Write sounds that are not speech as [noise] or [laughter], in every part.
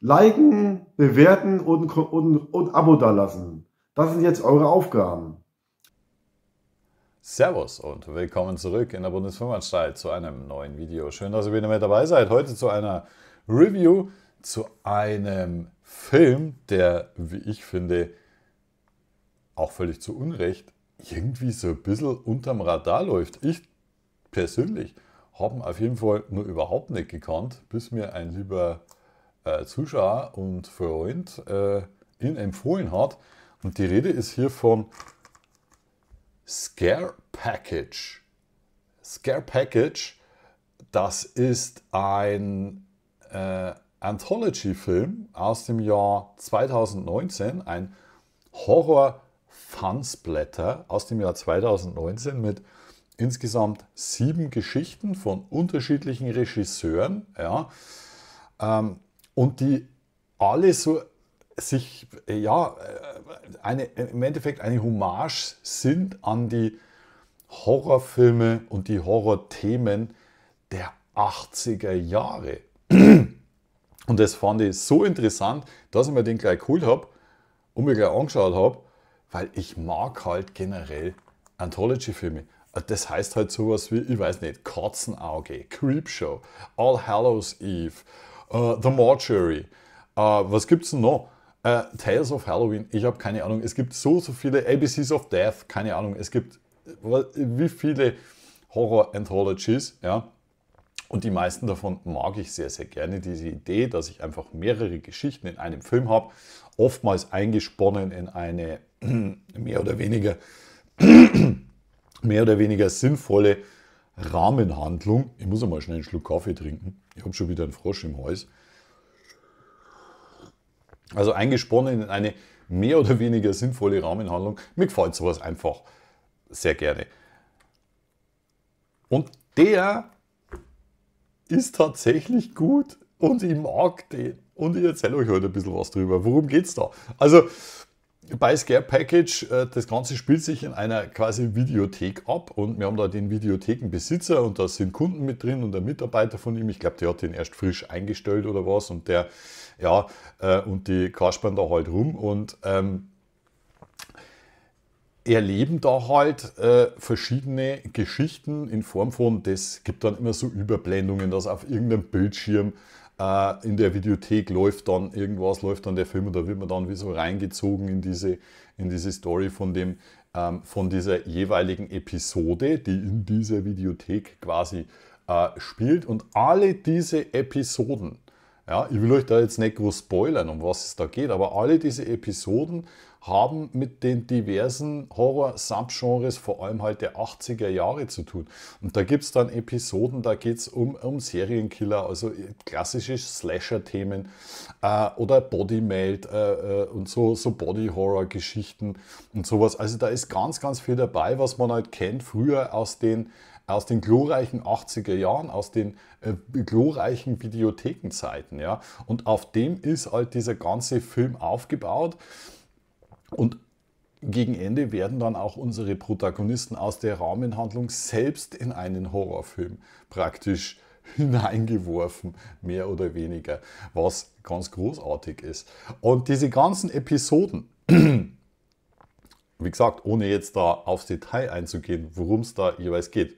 Liken, bewerten und, und, und Abo dalassen. Das sind jetzt eure Aufgaben. Servus und willkommen zurück in der Bundesfilmanstalt zu einem neuen Video. Schön, dass ihr wieder mit dabei seid. Heute zu einer Review zu einem Film, der, wie ich finde, auch völlig zu Unrecht irgendwie so ein bisschen unterm Radar läuft. Ich persönlich habe ihn auf jeden Fall nur überhaupt nicht gekannt, bis mir ein lieber äh, Zuschauer und Freund äh, ihn empfohlen hat. Und die Rede ist hier von Scare Package. Scare Package, das ist ein äh, Anthology-Film aus dem Jahr 2019, ein horror fun aus dem Jahr 2019 mit insgesamt sieben Geschichten von unterschiedlichen Regisseuren. Ja. Ähm, und die alle so sich, ja, äh, eine, im Endeffekt eine Hommage sind an die Horrorfilme und die Horrorthemen der 80er Jahre. [clears throat] Und das fand ich so interessant, dass ich mir den gleich geholt habe und mir gleich angeschaut habe, weil ich mag halt generell Anthology-Filme. Äh, das heißt halt sowas wie, ich weiß nicht, Katzenauge, Creepshow, All Hallows Eve, äh, The Mortuary. Uh, was gibt's denn noch? Uh, Tales of Halloween. Ich habe keine Ahnung. Es gibt so, so viele. ABCs of Death. Keine Ahnung. Es gibt wie viele Horror-Anthologies. Ja? Und die meisten davon mag ich sehr, sehr gerne. Diese Idee, dass ich einfach mehrere Geschichten in einem Film habe, oftmals eingesponnen in eine [clears throat] mehr oder weniger, [clears throat] mehr oder weniger sinnvolle Rahmenhandlung. Ich muss einmal schnell einen Schluck Kaffee trinken. Ich habe schon wieder einen Frosch im Hals. Also eingesponnen in eine mehr oder weniger sinnvolle Rahmenhandlung. Mir gefällt sowas einfach sehr gerne. Und der ist tatsächlich gut und ich mag den. Und ich erzähle euch heute ein bisschen was drüber. Worum geht es da? Also, bei Scare Package, äh, das Ganze spielt sich in einer quasi Videothek ab und wir haben da den Videothekenbesitzer und da sind Kunden mit drin und ein Mitarbeiter von ihm. Ich glaube, der hat den erst frisch eingestellt oder was und der, ja, äh, und die kaspern da halt rum und ähm, erleben da halt äh, verschiedene Geschichten in Form von, das gibt dann immer so Überblendungen, dass auf irgendeinem Bildschirm äh, in der Videothek läuft dann irgendwas, läuft dann der Film und da wird man dann wie so reingezogen in diese, in diese Story von, dem, ähm, von dieser jeweiligen Episode, die in dieser Videothek quasi äh, spielt. Und alle diese Episoden ja, ich will euch da jetzt nicht groß spoilern, um was es da geht, aber alle diese Episoden haben mit den diversen Horror-Subgenres, vor allem halt der 80er Jahre zu tun. Und da gibt es dann Episoden, da geht es um, um Serienkiller, also äh, klassische Slasher-Themen äh, oder Bodymeld äh, äh, und so, so Body-Horror-Geschichten und sowas. Also da ist ganz, ganz viel dabei, was man halt kennt früher aus den aus den glorreichen 80er Jahren, aus den äh, glorreichen Videothekenzeiten. Ja? Und auf dem ist halt dieser ganze Film aufgebaut. Und gegen Ende werden dann auch unsere Protagonisten aus der Rahmenhandlung selbst in einen Horrorfilm praktisch [laughs] hineingeworfen, mehr oder weniger, was ganz großartig ist. Und diese ganzen Episoden, [clears throat] wie gesagt, ohne jetzt da aufs Detail einzugehen, worum es da jeweils geht,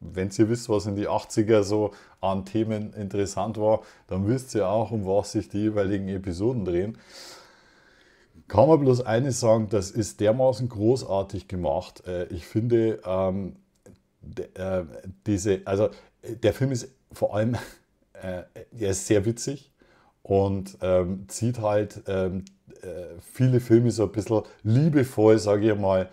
wenn ihr wisst, was in die 80er so an Themen interessant war, dann wisst ihr auch, um was sich die jeweiligen Episoden drehen. Kann man bloß eines sagen, das ist dermaßen großartig gemacht. Äh, ich finde, ähm, äh, diese, also äh, der Film ist vor allem, [laughs] äh, er ist sehr witzig und ähm, zieht halt ähm, viele Filme so ein bisschen liebevoll, sage ich mal,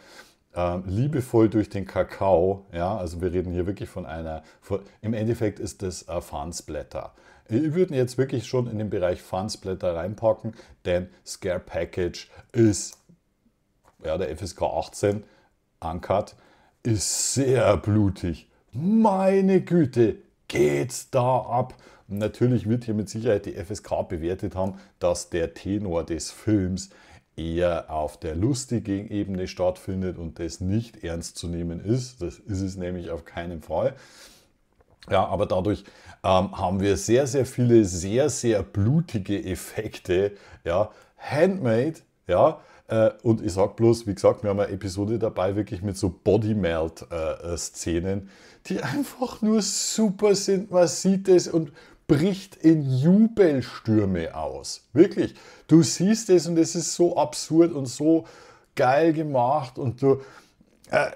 äh, liebevoll durch den Kakao. Ja, also wir reden hier wirklich von einer, von, im Endeffekt ist das äh, Fansblätter. Wir würden jetzt wirklich schon in den Bereich Fansblätter reinpacken, denn Scare Package ist, ja, der FSK 18 Uncut, ist sehr blutig. Meine Güte, geht's da ab? Natürlich wird hier mit Sicherheit die FSK bewertet haben, dass der Tenor des Films eher auf der lustigen Ebene stattfindet und das nicht ernst zu nehmen ist. Das ist es nämlich auf keinen Fall. Ja, aber dadurch ähm, haben wir sehr, sehr viele sehr, sehr blutige Effekte. Ja, handmade, ja. Äh, und ich sag bloß, wie gesagt, wir haben eine Episode dabei, wirklich mit so body melt äh, äh, szenen die einfach nur super sind. Man sieht es und bricht in Jubelstürme aus. Wirklich. Du siehst es und es ist so absurd und so geil gemacht und du, äh,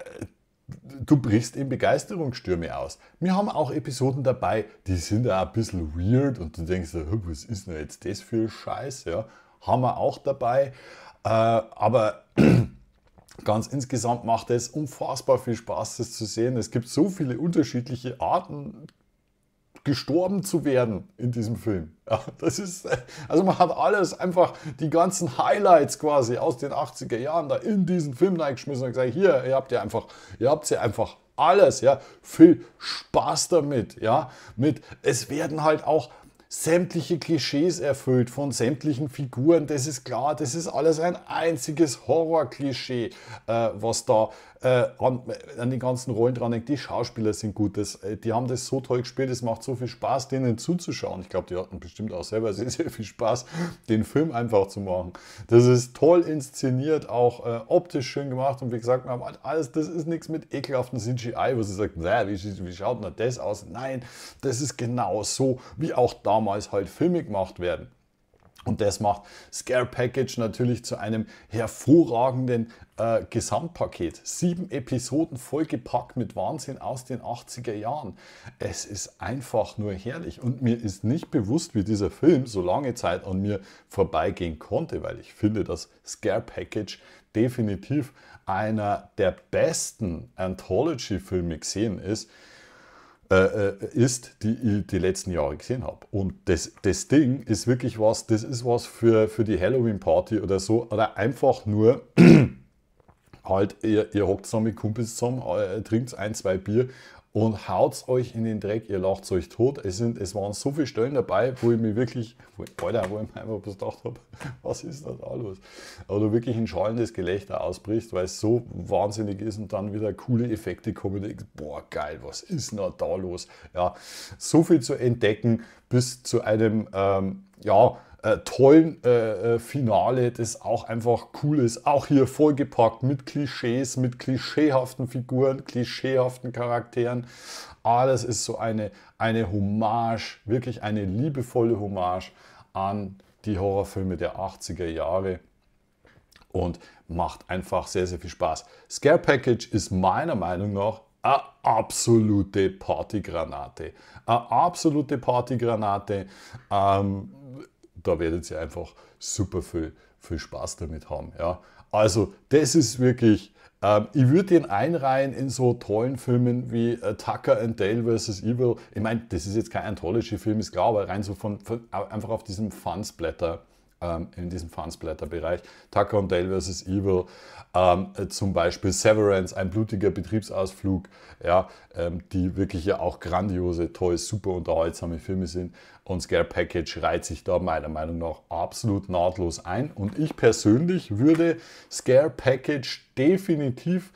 du brichst in Begeisterungsstürme aus. Wir haben auch Episoden dabei, die sind ja ein bisschen weird und du denkst, was ist denn jetzt das für Scheiße? Ja, haben wir auch dabei. Äh, aber [clears throat] ganz insgesamt macht es unfassbar viel Spaß, das zu sehen. Es gibt so viele unterschiedliche Arten, gestorben zu werden in diesem Film. Ja, das ist, also man hat alles einfach, die ganzen Highlights quasi aus den 80er Jahren da in diesen Film reingeschmissen und gesagt, hier, ihr habt ja einfach, ihr habt ja einfach alles, ja, viel Spaß damit, ja, mit, es werden halt auch sämtliche Klischees erfüllt von sämtlichen Figuren. Das ist klar, das ist alles ein einziges Horrorklischee, äh, was da äh, an, an, den ganzen Rollen dran denkt, die Schauspieler sind gut, das, äh, die haben das so toll gespielt, es macht so viel Spaß, denen zuzuschauen. Ich glaube, die hatten bestimmt auch selber [laughs] sehr, sehr viel Spaß, den Film einfach zu machen. Das ist toll inszeniert, auch äh, optisch schön gemacht und wie gesagt, wir haben alles, das ist nichts mit ekelhaften CGI, wo sie sagt, naja, wie, wie schaut denn das aus? Nein, das ist genau so, wie auch damals halt Filme gemacht werden. Und das macht Scare Package natürlich zu einem hervorragenden äh, Gesamtpaket. Sieben Episoden vollgepackt mit Wahnsinn aus den 80er Jahren. Es ist einfach nur herrlich. Und mir ist nicht bewusst, wie dieser Film so lange Zeit an mir vorbeigehen konnte, weil ich finde, dass Scare Package definitiv einer der besten Anthology-Filme gesehen ist, äh, äh, ist, die ich die letzten Jahre gesehen habe. Und das, das Ding ist wirklich was, das ist was für, für die Halloween-Party oder so, oder einfach nur [clears throat] halt, ihr, ihr hockt zusammen mit Kumpels zusammen, äh, trinkt ein, zwei Bier und haut's euch in den Dreck, ihr lacht euch tot. Es, sind, es waren so viele Stellen dabei, wo ich mir wirklich, wo ich, Alter, wo ich mir einfach gedacht habe, [laughs] was ist da los? Aber du wirklich ein schallendes Gelächter ausbrichst, weil es so wahnsinnig ist und dann wieder coole Effekte kommen. Denkst, boah, geil, was ist denn da los? Ja, so viel zu entdecken bis zu einem, ähm, ja, äh, tollen äh, äh, Finale, das auch einfach cool ist. Auch hier vollgepackt mit Klischees, mit klischeehaften Figuren, klischeehaften Charakteren. Alles ah, ist so eine, eine Hommage, wirklich eine liebevolle Hommage an die Horrorfilme der 80er Jahre und macht einfach sehr, sehr viel Spaß. Scare Package ist meiner Meinung nach eine absolute Partygranate. Eine absolute Partygranate. Ähm, da werdet ihr einfach super viel, viel Spaß damit haben. Ja. Also das ist wirklich, ähm, ich würde den einreihen in so tollen Filmen wie äh, Tucker and Dale vs. Evil. Ich meine, das ist jetzt kein Anthology-Film, ist klar, aber rein so von, von einfach auf diesem Fun-Splatter ähm, in diesem Fansblätter-Bereich. Tucker und Dale vs. Evil, ähm, äh, zum Beispiel Severance, ein blutiger Betriebsausflug, ja, ähm, die wirklich ja auch grandiose, tolle, super unterhaltsame Filme sind. Und Scare Package reiht sich da meiner Meinung nach absolut nahtlos ein. Und ich persönlich würde Scare Package definitiv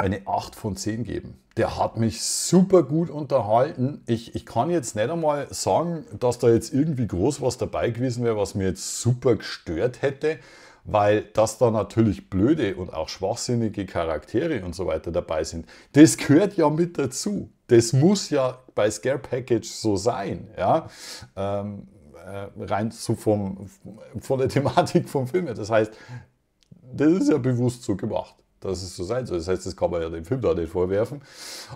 eine 8 von 10 geben. Der hat mich super gut unterhalten. Ich, ich kann jetzt nicht einmal sagen, dass da jetzt irgendwie groß was dabei gewesen wäre, was mir jetzt super gestört hätte, weil dass da natürlich blöde und auch schwachsinnige Charaktere und so weiter dabei sind. Das gehört ja mit dazu. Das muss ja bei Scare Package so sein. Ja? Ähm, äh, rein so vom, von der [laughs] Thematik vom Film her. Das heißt, das ist ja bewusst so gemacht dass es so sein soll. Das heißt, das kann man ja dem Film da nicht vorwerfen.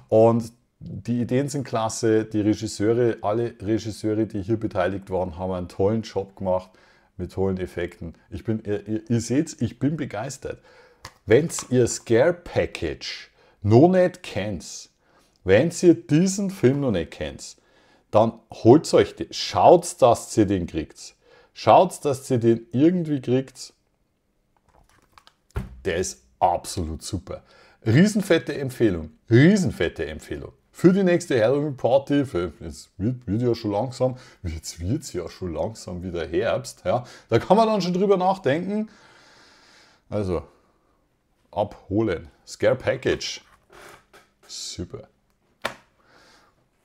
Und die Ideen sind klasse, die Regisseure, alle Regisseure, die hier beteiligt waren, haben einen tollen Job gemacht mit tollen Effekten. Ich bin, ihr, ihr seht, ich bin begeistert. Wenn ihr Scare Package noch nicht kennt, wenn ihr diesen Film noch nicht kennt, dann holt euch den, schaut, dass ihr den kriegt. Schaut, dass ihr den irgendwie kriegt. Der ist absolut super. Riesenfette Empfehlung, riesenfette Empfehlung. Für die nächste Halloween-Party, es wird, wird, ja schon langsam, jetzt wird es ja schon langsam wieder Herbst, ja, da kann man dann schon drüber nachdenken. Also, abholen. Scare Package. Super.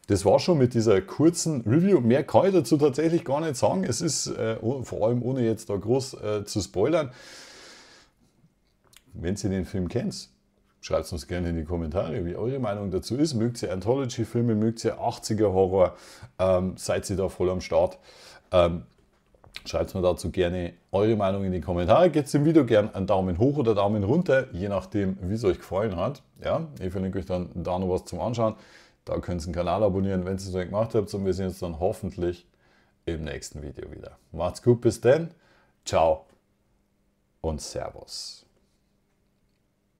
Das war schon mit dieser kurzen Review. Mehr kann ich dazu tatsächlich gar nicht sagen. Es ist äh, vor allem ohne jetzt da groß äh, zu spoilern wenn Sie den Film kennt, schreibt es uns gerne in die Kommentare, wie eure Meinung dazu ist. Mögt ihr Anthology-Filme, mögt ihr 80er-Horror, ähm, seid ihr da voll am Start? Ähm, schreibt mir dazu gerne eure Meinung in die Kommentare. Gebt dem Video gerne einen Daumen hoch oder Daumen runter, je nachdem, wie es euch gefallen hat. Ja, ich verlinke euch dann da noch was zum Anschauen. Da könnt ihr den Kanal abonnieren, wenn ihr es noch gemacht habt. Und wir sehen uns dann hoffentlich im nächsten Video wieder. Macht's gut, bis dann. Ciao und Servus.